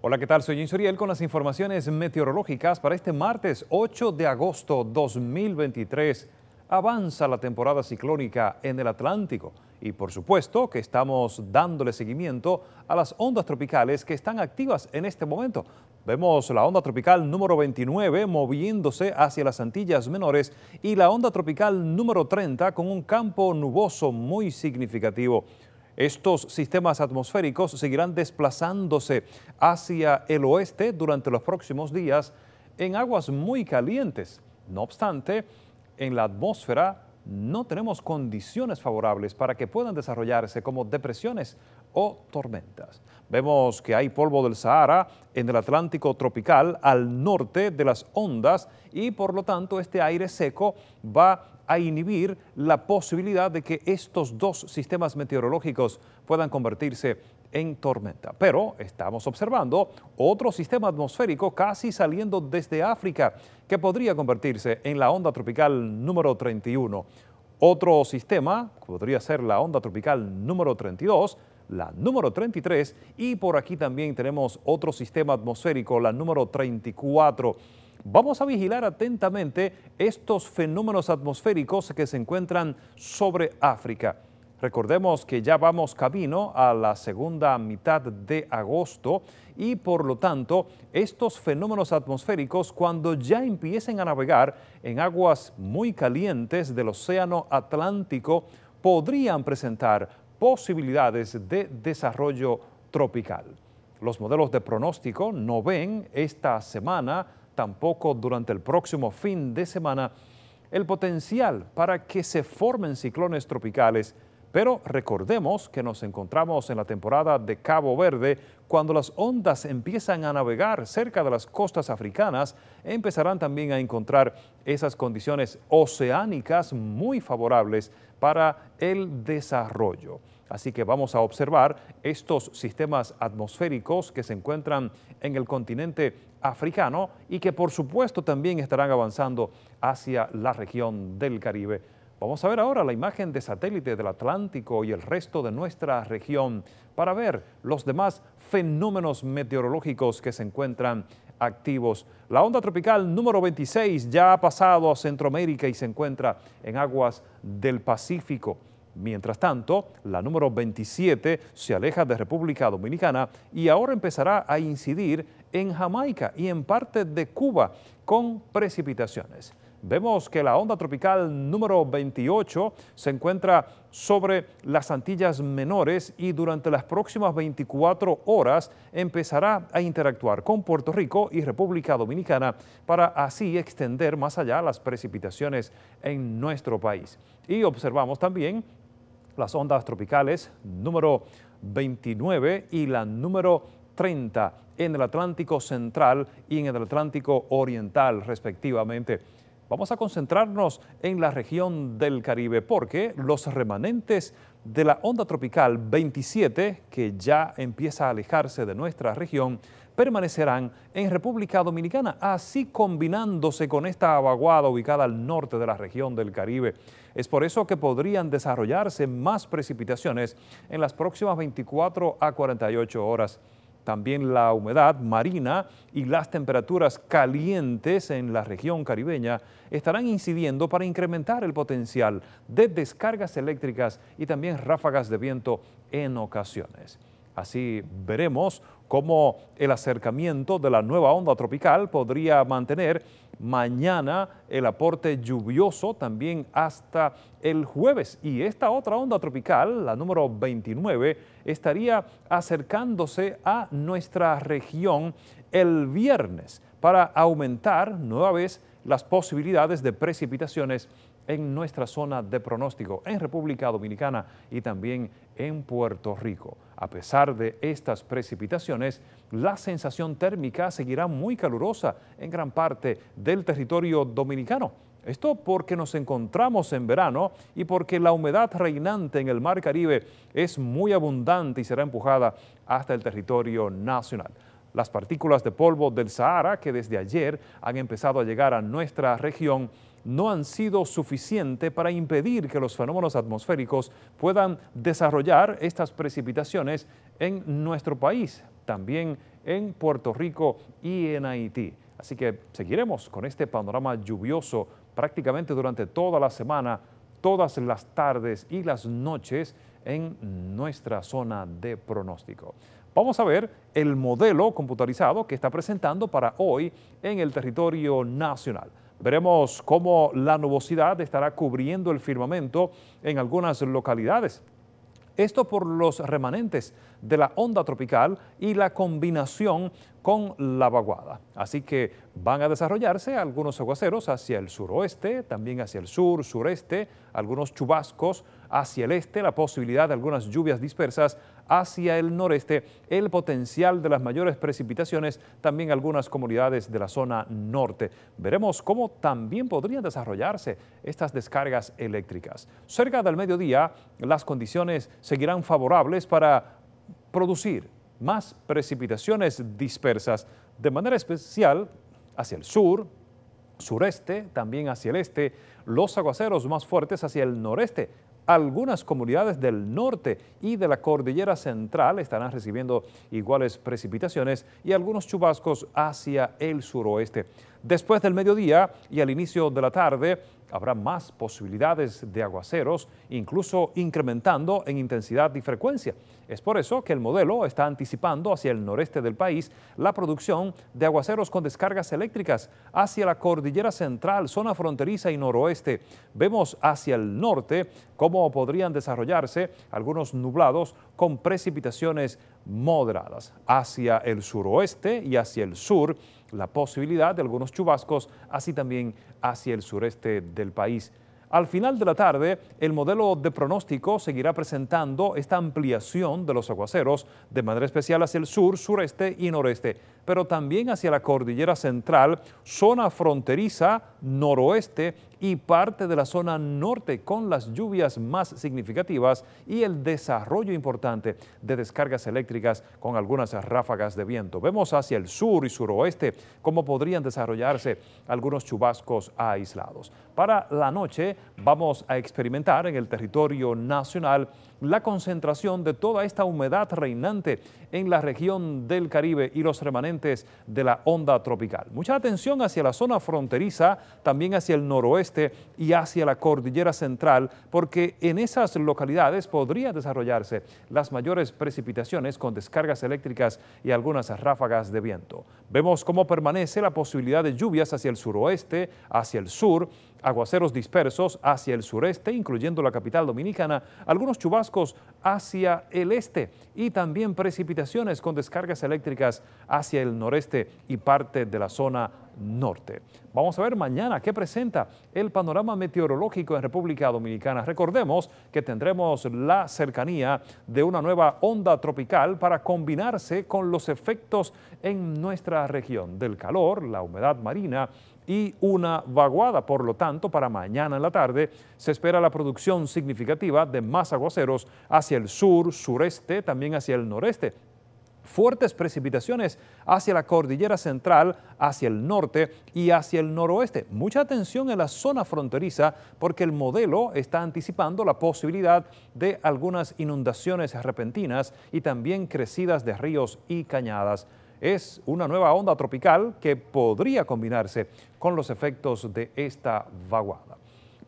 Hola, ¿qué tal? Soy Jim Suriel con las informaciones meteorológicas para este martes 8 de agosto 2023. Avanza la temporada ciclónica en el Atlántico y por supuesto que estamos dándole seguimiento a las ondas tropicales que están activas en este momento. Vemos la onda tropical número 29 moviéndose hacia las Antillas Menores y la onda tropical número 30 con un campo nuboso muy significativo. Estos sistemas atmosféricos seguirán desplazándose hacia el oeste durante los próximos días en aguas muy calientes. No obstante, en la atmósfera no tenemos condiciones favorables para que puedan desarrollarse como depresiones o tormentas. Vemos que hay polvo del Sahara en el Atlántico tropical al norte de las ondas y por lo tanto este aire seco va a inhibir la posibilidad de que estos dos sistemas meteorológicos puedan convertirse en tormenta. Pero estamos observando otro sistema atmosférico casi saliendo desde África que podría convertirse en la onda tropical número 31. Otro sistema podría ser la onda tropical número 32, la número 33 y por aquí también tenemos otro sistema atmosférico, la número 34. Vamos a vigilar atentamente estos fenómenos atmosféricos que se encuentran sobre África. Recordemos que ya vamos camino a la segunda mitad de agosto y por lo tanto estos fenómenos atmosféricos cuando ya empiecen a navegar en aguas muy calientes del Océano Atlántico podrían presentar posibilidades de desarrollo tropical. Los modelos de pronóstico no ven esta semana tampoco durante el próximo fin de semana el potencial para que se formen ciclones tropicales, pero recordemos que nos encontramos en la temporada de Cabo Verde, cuando las ondas empiezan a navegar cerca de las costas africanas, empezarán también a encontrar esas condiciones oceánicas muy favorables para el desarrollo. Así que vamos a observar estos sistemas atmosféricos que se encuentran en el continente africano y que por supuesto también estarán avanzando hacia la región del Caribe. Vamos a ver ahora la imagen de satélite del Atlántico y el resto de nuestra región para ver los demás fenómenos meteorológicos que se encuentran activos. La onda tropical número 26 ya ha pasado a Centroamérica y se encuentra en aguas del Pacífico. Mientras tanto, la número 27 se aleja de República Dominicana y ahora empezará a incidir en Jamaica y en parte de Cuba con precipitaciones. Vemos que la onda tropical número 28 se encuentra sobre las Antillas Menores y durante las próximas 24 horas empezará a interactuar con Puerto Rico y República Dominicana para así extender más allá las precipitaciones en nuestro país. Y observamos también las ondas tropicales número 29 y la número 30 en el Atlántico Central y en el Atlántico Oriental, respectivamente. Vamos a concentrarnos en la región del Caribe porque los remanentes de la onda tropical 27, que ya empieza a alejarse de nuestra región, permanecerán en República Dominicana, así combinándose con esta vaguada ubicada al norte de la región del Caribe. Es por eso que podrían desarrollarse más precipitaciones en las próximas 24 a 48 horas también la humedad marina y las temperaturas calientes en la región caribeña estarán incidiendo para incrementar el potencial de descargas eléctricas y también ráfagas de viento en ocasiones. Así veremos cómo el acercamiento de la nueva onda tropical podría mantener mañana el aporte lluvioso también hasta el jueves. Y esta otra onda tropical, la número 29, estaría acercándose a nuestra región el viernes para aumentar nuevamente las posibilidades de precipitaciones en nuestra zona de pronóstico en República Dominicana y también en Puerto Rico. A pesar de estas precipitaciones, la sensación térmica seguirá muy calurosa en gran parte del territorio dominicano. Esto porque nos encontramos en verano y porque la humedad reinante en el Mar Caribe es muy abundante y será empujada hasta el territorio nacional. Las partículas de polvo del Sahara que desde ayer han empezado a llegar a nuestra región no han sido suficientes para impedir que los fenómenos atmosféricos puedan desarrollar estas precipitaciones en nuestro país, también en Puerto Rico y en Haití. Así que seguiremos con este panorama lluvioso prácticamente durante toda la semana, todas las tardes y las noches en nuestra zona de pronóstico. Vamos a ver el modelo computarizado que está presentando para hoy en el territorio nacional. Veremos cómo la nubosidad estará cubriendo el firmamento en algunas localidades. Esto por los remanentes de la onda tropical y la combinación con la vaguada. Así que van a desarrollarse algunos aguaceros hacia el suroeste, también hacia el sur, sureste, algunos chubascos hacia el este, la posibilidad de algunas lluvias dispersas hacia el noreste, el potencial de las mayores precipitaciones, también algunas comunidades de la zona norte. Veremos cómo también podrían desarrollarse estas descargas eléctricas. Cerca del mediodía, las condiciones seguirán favorables para producir más precipitaciones dispersas, de manera especial hacia el sur, sureste, también hacia el este, los aguaceros más fuertes hacia el noreste. Algunas comunidades del norte y de la cordillera central estarán recibiendo iguales precipitaciones y algunos chubascos hacia el suroeste. Después del mediodía y al inicio de la tarde habrá más posibilidades de aguaceros, incluso incrementando en intensidad y frecuencia. Es por eso que el modelo está anticipando hacia el noreste del país la producción de aguaceros con descargas eléctricas hacia la cordillera central, zona fronteriza y noroeste. Vemos hacia el norte cómo podrían desarrollarse algunos nublados con precipitaciones moderadas hacia el suroeste y hacia el sur, la posibilidad de algunos chubascos, así también hacia el sureste del país. Al final de la tarde, el modelo de pronóstico seguirá presentando esta ampliación de los aguaceros, de manera especial hacia el sur, sureste y noreste, pero también hacia la cordillera central, zona fronteriza, noroeste y parte de la zona norte con las lluvias más significativas y el desarrollo importante de descargas eléctricas con algunas ráfagas de viento. Vemos hacia el sur y suroeste cómo podrían desarrollarse algunos chubascos aislados. Para la noche vamos a experimentar en el territorio nacional la concentración de toda esta humedad reinante en la región del Caribe y los remanentes de la onda tropical. Mucha atención hacia la zona fronteriza, también hacia el noroeste y hacia la cordillera central, porque en esas localidades podrían desarrollarse las mayores precipitaciones con descargas eléctricas y algunas ráfagas de viento. Vemos cómo permanece la posibilidad de lluvias hacia el suroeste, hacia el sur, aguaceros dispersos hacia el sureste, incluyendo la capital dominicana, algunos chubascos hacia el este y también precipitaciones con descargas eléctricas hacia el noreste y parte de la zona norte. Vamos a ver mañana qué presenta el panorama meteorológico en República Dominicana. Recordemos que tendremos la cercanía de una nueva onda tropical para combinarse con los efectos en nuestra región del calor, la humedad marina y una vaguada. Por lo tanto, para mañana en la tarde se espera la producción significativa de más aguaceros hacia el sur, sureste, también hacia el noreste. Fuertes precipitaciones hacia la cordillera central, hacia el norte y hacia el noroeste. Mucha atención en la zona fronteriza porque el modelo está anticipando la posibilidad de algunas inundaciones repentinas y también crecidas de ríos y cañadas es una nueva onda tropical que podría combinarse con los efectos de esta vaguada.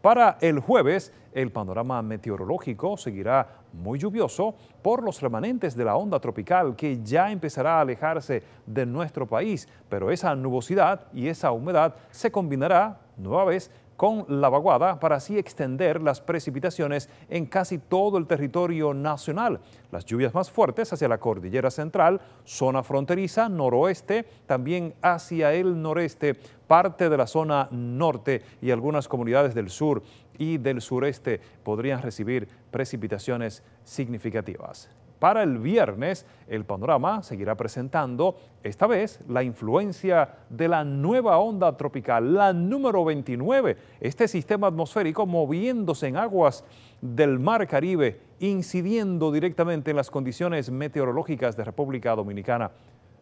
Para el jueves, el panorama meteorológico seguirá muy lluvioso por los remanentes de la onda tropical que ya empezará a alejarse de nuestro país, pero esa nubosidad y esa humedad se combinará nueva vez con la vaguada para así extender las precipitaciones en casi todo el territorio nacional. Las lluvias más fuertes hacia la cordillera central, zona fronteriza, noroeste, también hacia el noreste, parte de la zona norte y algunas comunidades del sur y del sureste podrían recibir precipitaciones significativas. Para el viernes, el panorama seguirá presentando, esta vez, la influencia de la nueva onda tropical, la número 29, este sistema atmosférico moviéndose en aguas del Mar Caribe, incidiendo directamente en las condiciones meteorológicas de República Dominicana.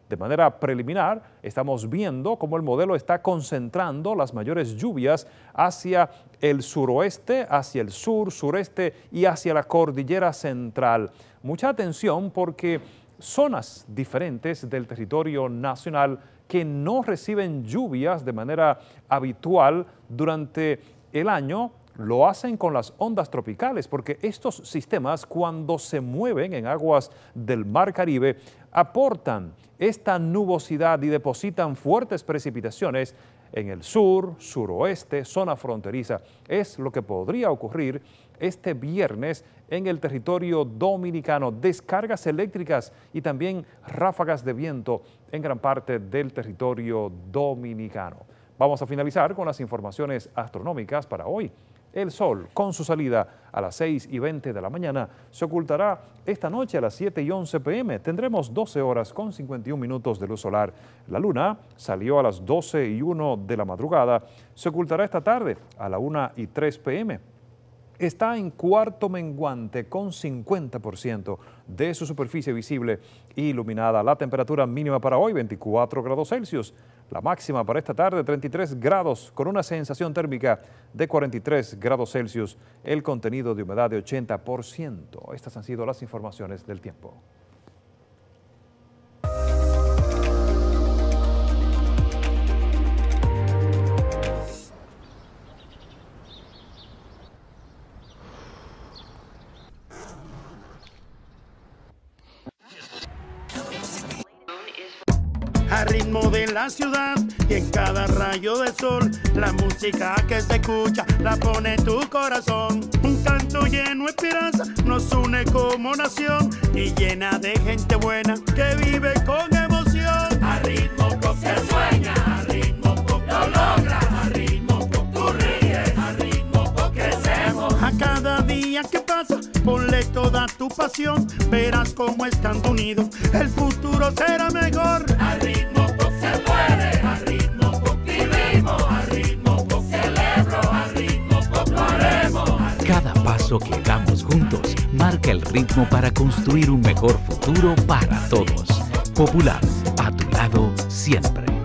De manera preliminar, estamos viendo cómo el modelo está concentrando las mayores lluvias hacia el suroeste, hacia el sur, sureste y hacia la cordillera central mucha atención porque zonas diferentes del territorio nacional que no reciben lluvias de manera habitual durante el año lo hacen con las ondas tropicales, porque estos sistemas cuando se mueven en aguas del Mar Caribe aportan esta nubosidad y depositan fuertes precipitaciones en el sur, suroeste, zona fronteriza. Es lo que podría ocurrir este viernes en el territorio dominicano. Descargas eléctricas y también ráfagas de viento en gran parte del territorio dominicano. Vamos a finalizar con las informaciones astronómicas para hoy. El sol, con su salida a las 6 y 20 de la mañana, se ocultará esta noche a las 7 y 11 pm. Tendremos 12 horas con 51 minutos de luz solar. La luna salió a las 12 y 1 de la madrugada. Se ocultará esta tarde a la 1 y 3 pm está en cuarto menguante con 50% de su superficie visible iluminada. La temperatura mínima para hoy 24 grados Celsius, la máxima para esta tarde 33 grados con una sensación térmica de 43 grados Celsius, el contenido de humedad de 80%. Estas han sido las informaciones del tiempo. al ritmo de la ciudad y en cada rayo de sol la música que se escucha la pone tu corazón. Un canto lleno de esperanza nos une como nación y llena de gente buena que vive con emoción. A ritmo con se sueña, al ritmo con dolor. ponle toda tu pasión, verás cómo están unidos, el futuro será mejor. Al ritmo pop se puede, al ritmo pop vivimos, al ritmo pop celebro, al ritmo pop lo Cada paso que damos juntos marca el ritmo para construir un mejor futuro para todos. Popular, a tu lado siempre.